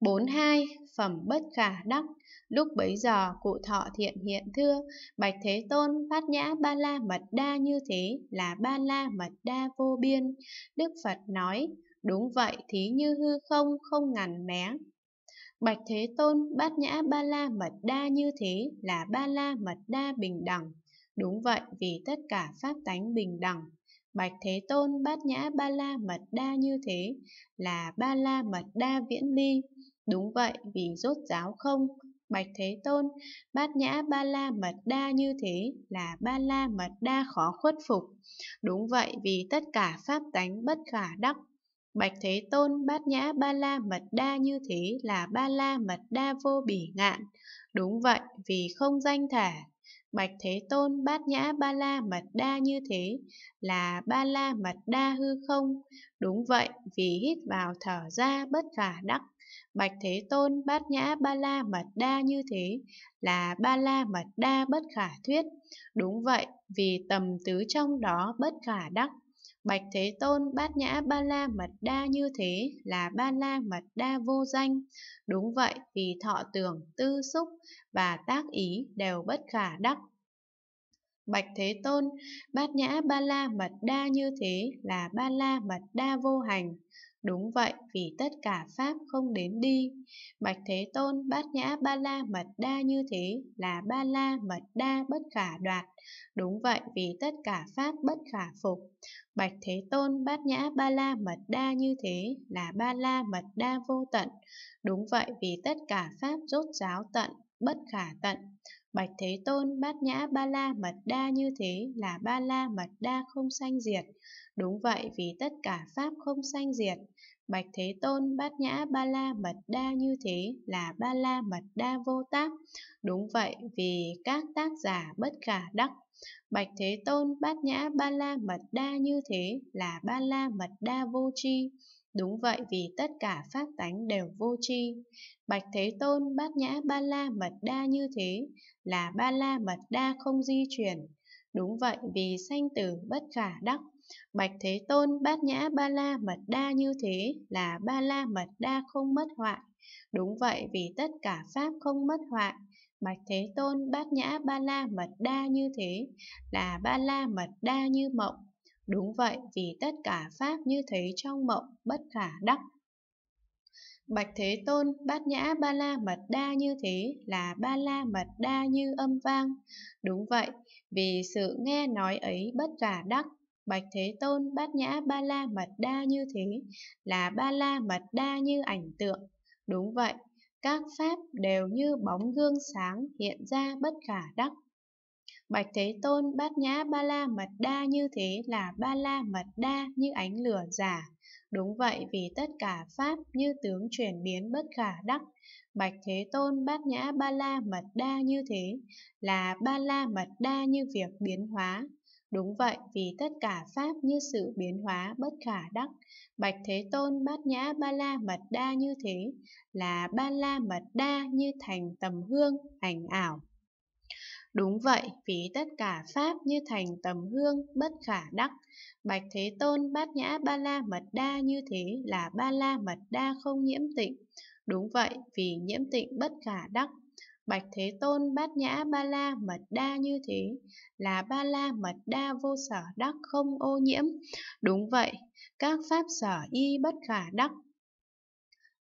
42. Phẩm bất khả đắc Lúc bấy giờ cụ thọ thiện hiện thưa Bạch Thế Tôn phát nhã ba la mật đa như thế là ba la mật đa vô biên Đức Phật nói Đúng vậy thí như hư không không ngàn mé Bạch Thế Tôn bát nhã ba la mật đa như thế là ba la mật đa bình đẳng Đúng vậy vì tất cả pháp tánh bình đẳng Bạch Thế Tôn bát nhã ba la mật đa như thế là ba la mật đa viễn ly. Đúng vậy vì rốt giáo không. Bạch Thế Tôn, bát nhã ba la mật đa như thế là ba la mật đa khó khuất phục. Đúng vậy vì tất cả pháp tánh bất khả đắc. Bạch Thế Tôn, bát nhã ba la mật đa như thế là ba la mật đa vô bỉ ngạn. Đúng vậy vì không danh thể Bạch Thế Tôn bát nhã ba la mật đa như thế là ba la mật đa hư không? Đúng vậy, vì hít vào thở ra bất khả đắc. Bạch Thế Tôn bát nhã ba la mật đa như thế là ba la mật đa bất khả thuyết. Đúng vậy, vì tầm tứ trong đó bất khả đắc. Bạch Thế Tôn bát nhã ba la mật đa như thế là ba la mật đa vô danh. Đúng vậy vì thọ tưởng, tư xúc và tác ý đều bất khả đắc. Bạch Thế Tôn, bát nhã ba la mật đa như thế là ba la mật đa vô hành. Đúng vậy, vì tất cả Pháp không đến đi. Bạch Thế Tôn bát nhã ba la mật đa như thế là ba la mật đa bất khả đoạt. Đúng vậy, vì tất cả Pháp bất khả phục. Bạch Thế Tôn bát nhã ba la mật đa như thế là ba la mật đa vô tận. Đúng vậy, vì tất cả Pháp rốt giáo tận bất khả tận. Bạch Thế Tôn bát nhã ba la mật đa như thế là ba la mật đa không sanh diệt. Đúng vậy vì tất cả Pháp không sanh diệt. Bạch Thế Tôn bát nhã ba la mật đa như thế là ba la mật đa vô tác. Đúng vậy vì các tác giả bất khả đắc. Bạch Thế Tôn bát nhã ba la mật đa như thế là ba la mật đa vô tri. Đúng vậy vì tất cả pháp tánh đều vô tri. Bạch Thế Tôn bát nhã ba la mật đa như thế là ba la mật đa không di chuyển. Đúng vậy vì sanh tử bất khả đắc. Bạch Thế Tôn bát nhã ba la mật đa như thế là ba la mật đa không mất hoại. Đúng vậy vì tất cả pháp không mất hoại. Bạch Thế Tôn bát nhã ba la mật đa như thế là ba la mật đa như mộng. Đúng vậy vì tất cả pháp như thế trong mộng bất khả đắc. Bạch Thế Tôn, bát nhã ba la mật đa như thế là ba la mật đa như âm vang. Đúng vậy, vì sự nghe nói ấy bất khả đắc. Bạch Thế Tôn, bát nhã ba la mật đa như thế là ba la mật đa như ảnh tượng. Đúng vậy, các pháp đều như bóng gương sáng hiện ra bất khả đắc. Bạch Thế Tôn bát nhã ba la mật đa như thế là ba la mật đa như ánh lửa giả. Đúng vậy vì tất cả Pháp như tướng chuyển biến bất khả đắc. Bạch Thế Tôn bát nhã ba la mật đa như thế là ba la mật đa như việc biến hóa. Đúng vậy vì tất cả Pháp như sự biến hóa bất khả đắc. Bạch Thế Tôn bát nhã ba la mật đa như thế là ba la mật đa như thành tầm hương, ảnh ảo. Đúng vậy, vì tất cả Pháp như thành tầm hương, bất khả đắc. Bạch Thế Tôn bát nhã ba la mật đa như thế là ba la mật đa không nhiễm tịnh. Đúng vậy, vì nhiễm tịnh bất khả đắc. Bạch Thế Tôn bát nhã ba la mật đa như thế là ba la mật đa vô sở đắc không ô nhiễm. Đúng vậy, các pháp sở y bất khả đắc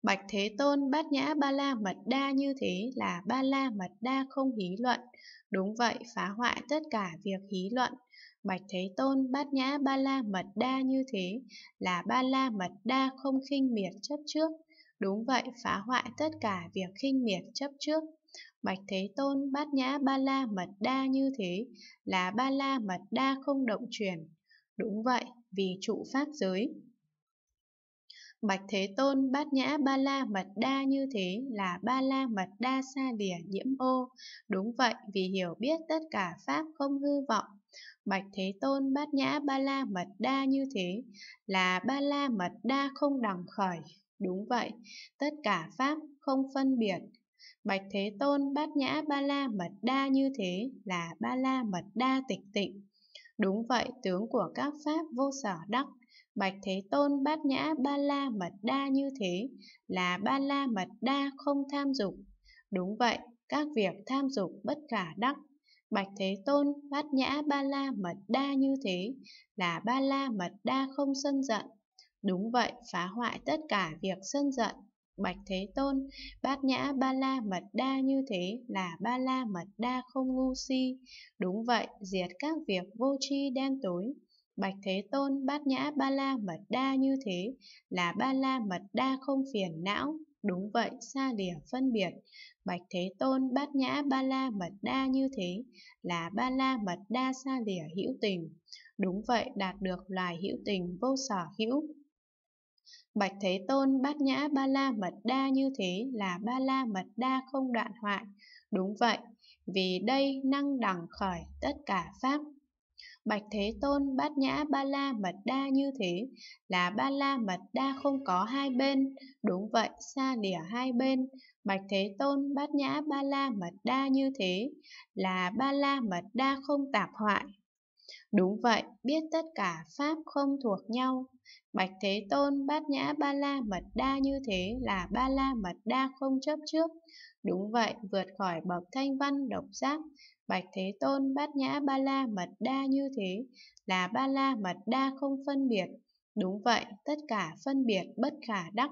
Bạch Thế Tôn bát nhã ba la mật đa như thế là ba la mật đa không hí luận. Đúng vậy, phá hoại tất cả việc hí luận. Bạch Thế Tôn bát nhã ba la mật đa như thế là ba la mật đa không khinh miệt chấp trước. Đúng vậy, phá hoại tất cả việc khinh miệt chấp trước. Bạch Thế Tôn bát nhã ba la mật đa như thế là ba la mật đa không động chuyển. Đúng vậy, vì trụ pháp giới. Bạch Thế Tôn bát nhã ba la mật đa như thế là ba la mật đa xa lìa nhiễm ô. Đúng vậy vì hiểu biết tất cả Pháp không hư vọng. Bạch Thế Tôn bát nhã ba la mật đa như thế là ba la mật đa không đẳng khởi. Đúng vậy, tất cả Pháp không phân biệt. Bạch Thế Tôn bát nhã ba la mật đa như thế là ba la mật đa tịch tịnh. Đúng vậy, tướng của các Pháp vô sở đắc Bạch Thế Tôn bát nhã ba la mật đa như thế là ba la mật đa không tham dục. Đúng vậy, các việc tham dục bất khả đắc. Bạch Thế Tôn bát nhã ba la mật đa như thế là ba la mật đa không sân giận. Đúng vậy, phá hoại tất cả việc sân giận. Bạch Thế Tôn, bát nhã ba la mật đa như thế là ba la mật đa không ngu si. Đúng vậy, diệt các việc vô tri đen tối. Bạch Thế Tôn bát nhã ba la mật đa như thế là ba la mật đa không phiền não. Đúng vậy, xa lìa phân biệt. Bạch Thế Tôn bát nhã ba la mật đa như thế là ba la mật đa xa lìa hữu tình. Đúng vậy, đạt được loài hữu tình vô sở hữu. Bạch Thế Tôn bát nhã ba la mật đa như thế là ba la mật đa không đoạn hoại. Đúng vậy, vì đây năng đẳng khởi tất cả pháp Bạch Thế Tôn bát nhã ba la mật đa như thế là ba la mật đa không có hai bên. Đúng vậy, xa lìa hai bên. Bạch Thế Tôn bát nhã ba la mật đa như thế là ba la mật đa không tạp hoại. Đúng vậy, biết tất cả pháp không thuộc nhau. Bạch Thế Tôn bát nhã ba la mật đa như thế là ba la mật đa không chấp trước. Đúng vậy, vượt khỏi bậc thanh văn độc giác, Bạch Thế Tôn bát nhã ba la mật đa như thế, là ba la mật đa không phân biệt. Đúng vậy, tất cả phân biệt bất khả đắc.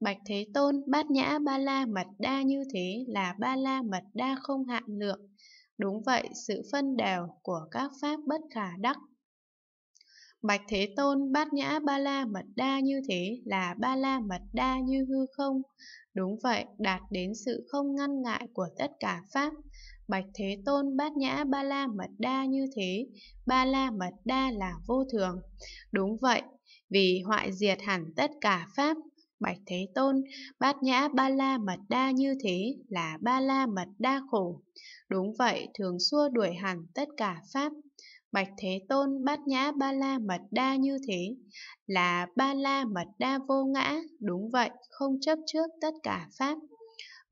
Bạch Thế Tôn bát nhã ba la mật đa như thế là ba la mật đa không hạn lượng. Đúng vậy, sự phân đều của các pháp bất khả đắc. Bạch Thế Tôn bát nhã ba la mật đa như thế là ba la mật đa như hư không. Đúng vậy, đạt đến sự không ngăn ngại của tất cả pháp. Bạch Thế Tôn bát nhã ba la mật đa như thế, ba la mật đa là vô thường. Đúng vậy, vì hoại diệt hẳn tất cả pháp. Bạch Thế Tôn, bát nhã ba la mật đa như thế là ba la mật đa khổ. Đúng vậy, thường xua đuổi hẳn tất cả pháp. Bạch Thế Tôn bát nhã ba la mật đa như thế là ba la mật đa vô ngã, đúng vậy, không chấp trước tất cả pháp.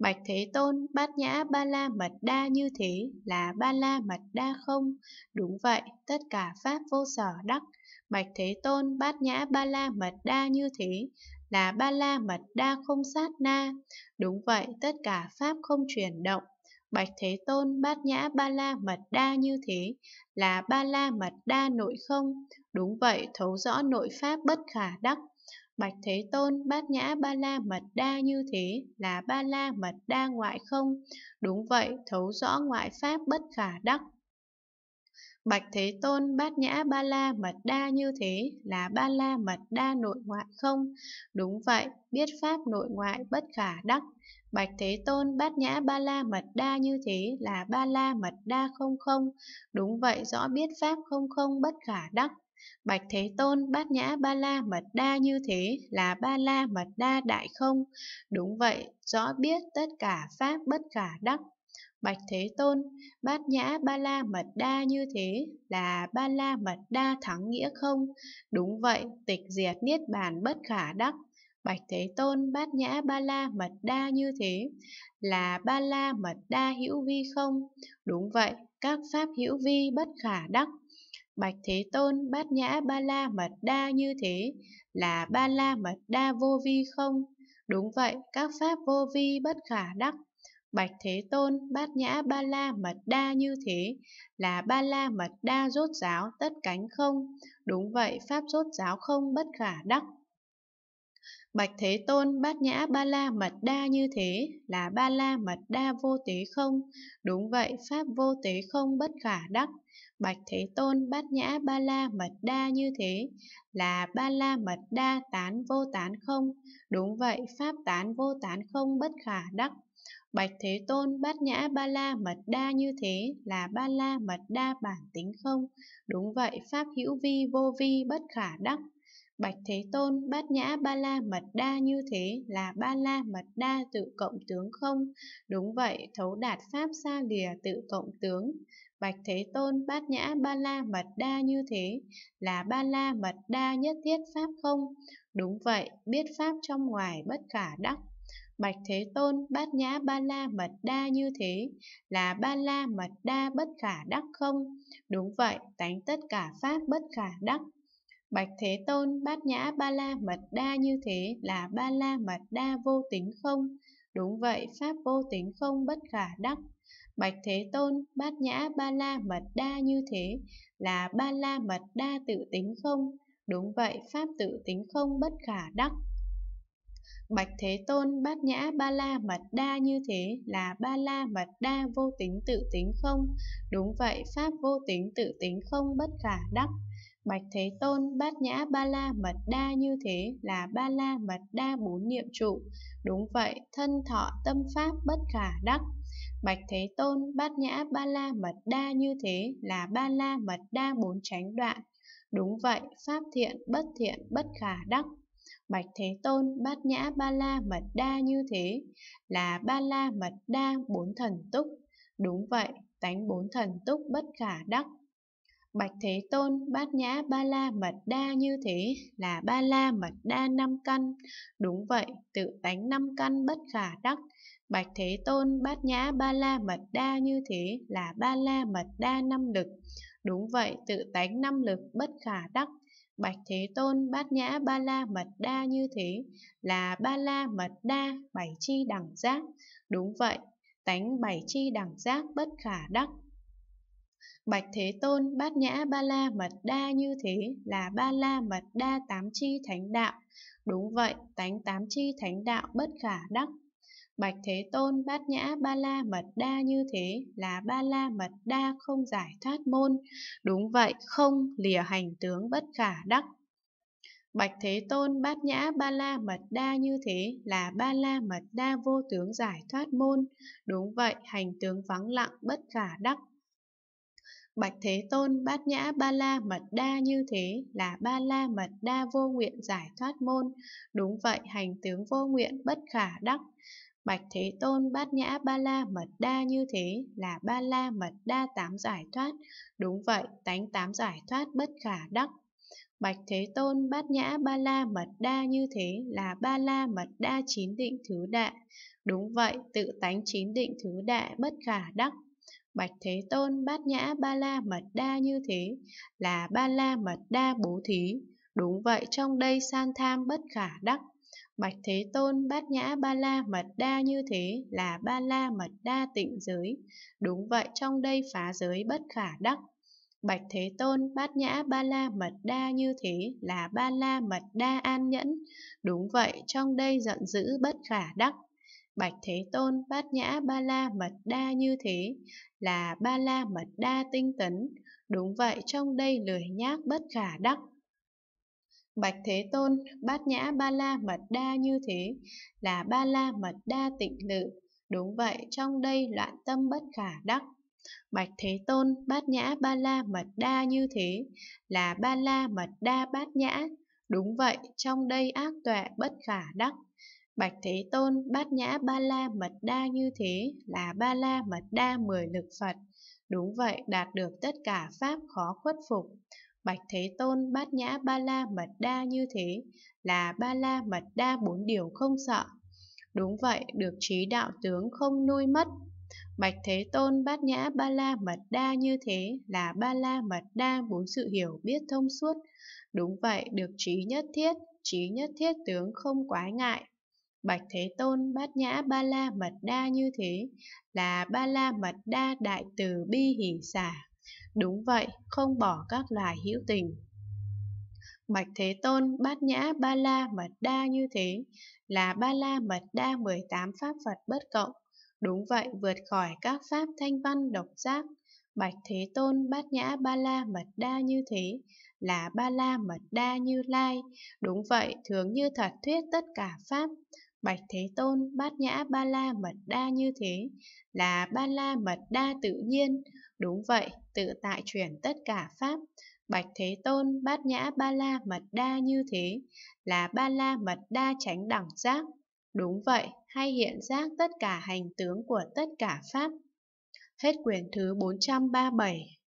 Bạch Thế Tôn, bát nhã ba la mật đa như thế là ba la mật đa không? Đúng vậy, tất cả pháp vô sở đắc. Bạch Thế Tôn, bát nhã ba la mật đa như thế là ba la mật đa không sát na. Đúng vậy, tất cả pháp không chuyển động. Bạch Thế Tôn, bát nhã ba la mật đa như thế là ba la mật đa nội không. Đúng vậy, thấu rõ nội pháp bất khả đắc. Bạch Thế Tôn bát nhã ba la mật đa như thế là ba la mật đa ngoại không? Đúng vậy, thấu rõ ngoại pháp bất khả đắc. Bạch Thế Tôn bát nhã ba la mật đa như thế là ba la mật đa nội ngoại không? Đúng vậy, biết pháp nội ngoại bất khả đắc. Bạch Thế Tôn bát nhã ba la mật đa như thế là ba la mật đa không không. Đúng vậy, rõ biết pháp không không bất khả đắc. Bạch Thế Tôn bát nhã ba la mật đa như thế là ba la mật đa đại không? Đúng vậy, rõ biết tất cả pháp bất khả đắc. Bạch Thế Tôn, bát nhã ba la mật đa như thế là ba la mật đa thắng nghĩa không? Đúng vậy, tịch diệt niết bàn bất khả đắc. Bạch Thế Tôn bát nhã ba la mật đa như thế là ba la mật đa hữu vi không? Đúng vậy, các pháp hữu vi bất khả đắc. Bạch Thế Tôn bát nhã ba la mật đa như thế là ba la mật đa vô vi không? Đúng vậy, các pháp vô vi bất khả đắc. Bạch Thế Tôn bát nhã ba la mật đa như thế là ba la mật đa rốt giáo tất cánh không? Đúng vậy, pháp rốt giáo không bất khả đắc. Bạch Thế Tôn bát nhã ba la mật đa như thế là ba la mật đa vô tế không? Đúng vậy, pháp vô tế không bất khả đắc. Bạch Thế Tôn bát nhã ba la mật đa như thế là ba la mật đa tán vô tán không. Đúng vậy, pháp tán vô tán không bất khả đắc. Bạch Thế Tôn bát nhã ba la mật đa như thế là ba la mật đa bản tính không. Đúng vậy, pháp hữu vi vô vi bất khả đắc. Bạch Thế Tôn bát nhã ba la mật đa như thế là ba la mật đa tự cộng tướng không? Đúng vậy, thấu đạt pháp xa lìa tự cộng tướng. Bạch Thế Tôn bát nhã ba la mật đa như thế là ba la mật đa nhất thiết pháp không? Đúng vậy, biết pháp trong ngoài bất khả đắc. Bạch Thế Tôn bát nhã ba la mật đa như thế là ba la mật đa bất khả đắc không? Đúng vậy, tánh tất cả pháp bất khả đắc. Bạch Thế Tôn bát nhã ba la mật đa như thế là ba la mật đa vô tính không? Đúng vậy, Pháp vô tính không bất khả đắc. Bạch Thế Tôn bát nhã ba la mật đa như thế là ba la mật đa tự tính không? Đúng vậy, Pháp tự tính không bất khả đắc. Bạch Thế Tôn bát nhã ba la mật đa như thế là ba la mật đa vô tính tự tính không? Đúng vậy, Pháp vô tính tự tính không bất khả đắc. Bạch Thế Tôn bát nhã ba la mật đa như thế là ba la mật đa bốn niệm trụ. Đúng vậy, thân thọ tâm pháp bất khả đắc. Bạch Thế Tôn bát nhã ba la mật đa như thế là ba la mật đa bốn tránh đoạn. Đúng vậy, pháp thiện bất thiện bất khả đắc. Bạch Thế Tôn bát nhã ba la mật đa như thế là ba la mật đa bốn thần túc. Đúng vậy, tánh bốn thần túc bất khả đắc. Bạch Thế Tôn bát nhã ba la mật đa như thế là ba la mật đa năm căn. Đúng vậy, tự tánh năm căn bất khả đắc. Bạch Thế Tôn bát nhã ba la mật đa như thế là ba la mật đa năm lực. Đúng vậy, tự tánh năm lực bất khả đắc. Bạch Thế Tôn bát nhã ba la mật đa như thế là ba la mật đa bảy chi đẳng giác. Đúng vậy, tánh bảy chi đẳng giác bất khả đắc. Bạch Thế Tôn bát nhã ba la mật đa như thế là ba la mật đa tám chi thánh đạo. Đúng vậy, tánh tám chi thánh đạo bất khả đắc. Bạch Thế Tôn bát nhã ba la mật đa như thế là ba la mật đa không giải thoát môn. Đúng vậy, không lìa hành tướng bất khả đắc. Bạch Thế Tôn bát nhã ba la mật đa như thế là ba la mật đa vô tướng giải thoát môn. Đúng vậy, hành tướng vắng lặng bất khả đắc. Bạch Thế Tôn bát nhã ba la mật đa như thế là ba la mật đa vô nguyện giải thoát môn. Đúng vậy hành tướng vô nguyện bất khả đắc. Bạch Thế Tôn bát nhã ba la mật đa như thế là ba la mật đa tám giải thoát. Đúng vậy tánh tám giải thoát bất khả đắc. Bạch Thế Tôn bát nhã ba la mật đa như thế là ba la mật đa chín định thứ đạ. Đúng vậy tự tánh chín định thứ đạ bất khả đắc. Bạch Thế Tôn bát nhã ba la mật đa như thế là ba la mật đa bố thí. Đúng vậy trong đây san tham bất khả đắc. Bạch Thế Tôn bát nhã ba la mật đa như thế là ba la mật đa tịnh giới. Đúng vậy trong đây phá giới bất khả đắc. Bạch Thế Tôn bát nhã ba la mật đa như thế là ba la mật đa an nhẫn. Đúng vậy trong đây giận dữ bất khả đắc. Bạch Thế Tôn bát nhã ba la mật đa như thế là ba la mật đa tinh tấn, đúng vậy trong đây lười nhác bất khả đắc. Bạch Thế Tôn bát nhã ba la mật đa như thế là ba la mật đa tịnh lự, đúng vậy trong đây loạn tâm bất khả đắc. Bạch Thế Tôn bát nhã ba la mật đa như thế là ba la mật đa bát nhã, đúng vậy trong đây ác tuệ bất khả đắc. Bạch Thế Tôn bát nhã ba la mật đa như thế là ba la mật đa mười lực Phật. Đúng vậy, đạt được tất cả pháp khó khuất phục. Bạch Thế Tôn bát nhã ba la mật đa như thế là ba la mật đa bốn điều không sợ. Đúng vậy, được trí đạo tướng không nuôi mất. Bạch Thế Tôn bát nhã ba la mật đa như thế là ba la mật đa bốn sự hiểu biết thông suốt. Đúng vậy, được trí nhất thiết, trí nhất thiết tướng không quái ngại. Bạch Thế Tôn bát nhã ba la mật đa như thế là ba la mật đa đại từ bi hỷ xả. Đúng vậy, không bỏ các loài hữu tình. Bạch Thế Tôn bát nhã ba la mật đa như thế là ba la mật đa 18 pháp Phật bất cộng. Đúng vậy, vượt khỏi các pháp thanh văn độc giác. Bạch Thế Tôn bát nhã ba la mật đa như thế là ba la mật đa như lai. Đúng vậy, thường như thật thuyết tất cả pháp. Bạch Thế Tôn bát nhã ba la mật đa như thế là ba la mật đa tự nhiên. Đúng vậy, tự tại chuyển tất cả pháp. Bạch Thế Tôn bát nhã ba la mật đa như thế là ba la mật đa tránh đẳng giác. Đúng vậy, hay hiện giác tất cả hành tướng của tất cả pháp. Hết quyển thứ 437